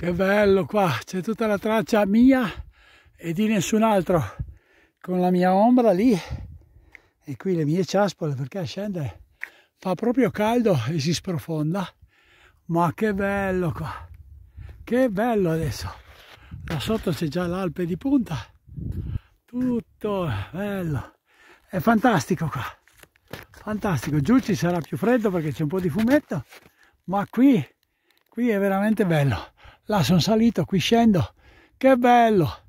che bello qua c'è tutta la traccia mia e di nessun altro con la mia ombra lì e qui le mie ciaspole perché scende fa proprio caldo e si sprofonda ma che bello qua che bello adesso là sotto c'è già l'alpe di punta tutto bello è fantastico qua fantastico giù ci sarà più freddo perché c'è un po di fumetto ma qui qui è veramente bello là sono salito, qui scendo, che bello!